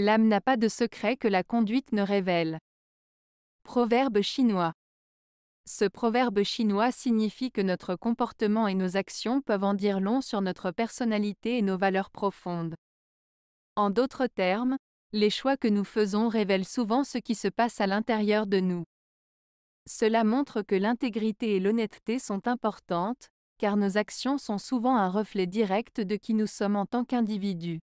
L'âme n'a pas de secret que la conduite ne révèle. Proverbe chinois. Ce proverbe chinois signifie que notre comportement et nos actions peuvent en dire long sur notre personnalité et nos valeurs profondes. En d'autres termes, les choix que nous faisons révèlent souvent ce qui se passe à l'intérieur de nous. Cela montre que l'intégrité et l'honnêteté sont importantes, car nos actions sont souvent un reflet direct de qui nous sommes en tant qu'individus.